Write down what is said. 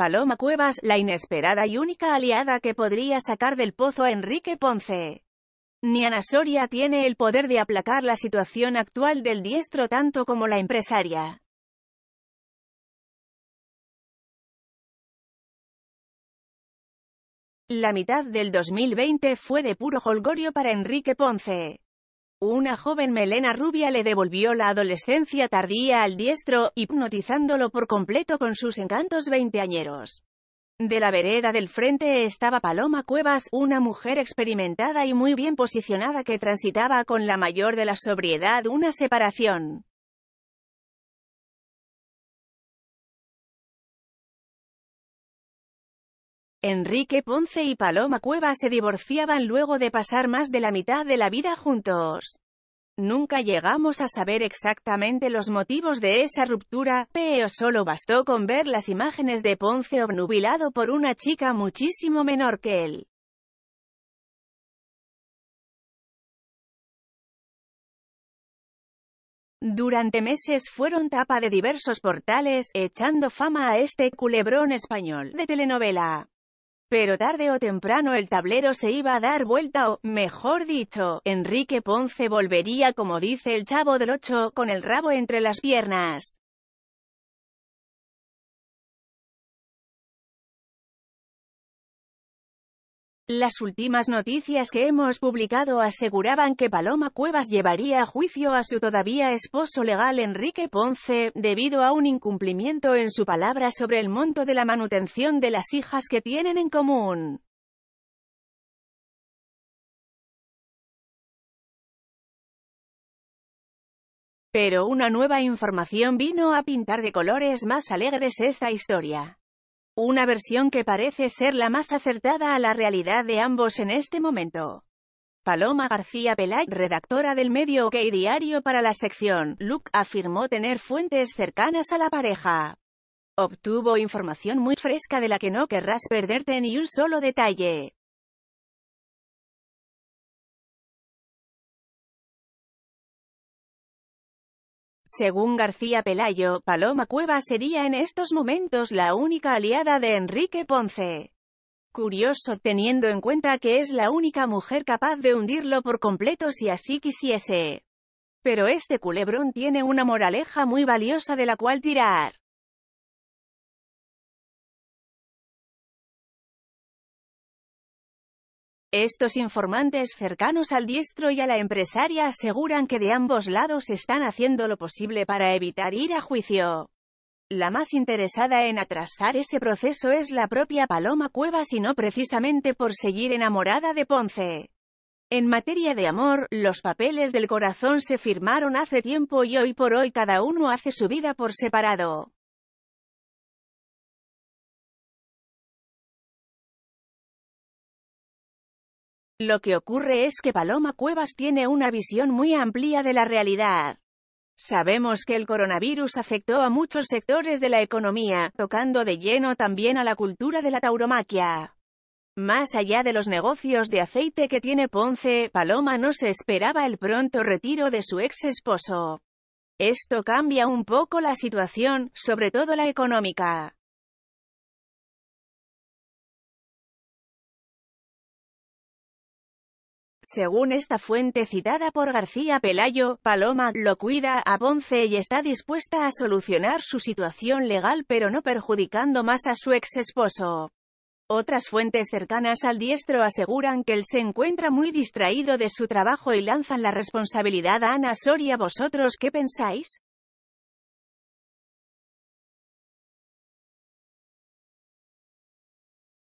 Paloma Cuevas, la inesperada y única aliada que podría sacar del pozo a Enrique Ponce. Ni Ana Soria tiene el poder de aplacar la situación actual del diestro tanto como la empresaria. La mitad del 2020 fue de puro holgorio para Enrique Ponce. Una joven melena rubia le devolvió la adolescencia tardía al diestro, hipnotizándolo por completo con sus encantos veinteañeros. De la vereda del frente estaba Paloma Cuevas, una mujer experimentada y muy bien posicionada que transitaba con la mayor de la sobriedad una separación. Enrique Ponce y Paloma Cueva se divorciaban luego de pasar más de la mitad de la vida juntos. Nunca llegamos a saber exactamente los motivos de esa ruptura, pero solo bastó con ver las imágenes de Ponce obnubilado por una chica muchísimo menor que él. Durante meses fueron tapa de diversos portales, echando fama a este culebrón español de telenovela. Pero tarde o temprano el tablero se iba a dar vuelta o, mejor dicho, Enrique Ponce volvería como dice el chavo del Ocho, con el rabo entre las piernas. Las últimas noticias que hemos publicado aseguraban que Paloma Cuevas llevaría a juicio a su todavía esposo legal Enrique Ponce, debido a un incumplimiento en su palabra sobre el monto de la manutención de las hijas que tienen en común. Pero una nueva información vino a pintar de colores más alegres esta historia una versión que parece ser la más acertada a la realidad de ambos en este momento. Paloma García Pelay, redactora del medio OK Diario para la sección Look, afirmó tener fuentes cercanas a la pareja. Obtuvo información muy fresca de la que no querrás perderte ni un solo detalle. Según García Pelayo, Paloma Cueva sería en estos momentos la única aliada de Enrique Ponce. Curioso teniendo en cuenta que es la única mujer capaz de hundirlo por completo si así quisiese. Pero este culebrón tiene una moraleja muy valiosa de la cual tirar. Estos informantes cercanos al diestro y a la empresaria aseguran que de ambos lados están haciendo lo posible para evitar ir a juicio. La más interesada en atrasar ese proceso es la propia Paloma Cuevas y no precisamente por seguir enamorada de Ponce. En materia de amor, los papeles del corazón se firmaron hace tiempo y hoy por hoy cada uno hace su vida por separado. Lo que ocurre es que Paloma Cuevas tiene una visión muy amplia de la realidad. Sabemos que el coronavirus afectó a muchos sectores de la economía, tocando de lleno también a la cultura de la tauromaquia. Más allá de los negocios de aceite que tiene Ponce, Paloma no se esperaba el pronto retiro de su ex esposo. Esto cambia un poco la situación, sobre todo la económica. Según esta fuente citada por García Pelayo, Paloma lo cuida a Ponce y está dispuesta a solucionar su situación legal pero no perjudicando más a su ex esposo. Otras fuentes cercanas al diestro aseguran que él se encuentra muy distraído de su trabajo y lanzan la responsabilidad a Ana Soria. ¿Vosotros qué pensáis?